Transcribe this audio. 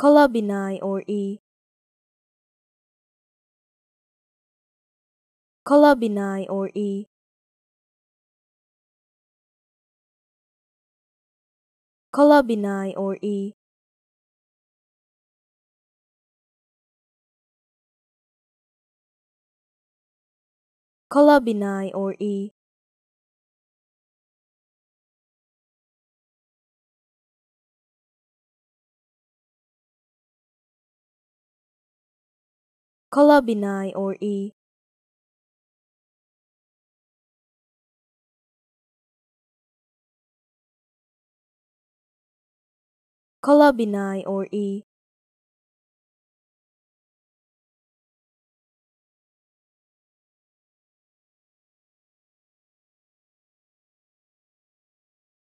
Colobini or E. Colobini or E. Colobini or E. Colobini or E. colobini or E. colobini or E.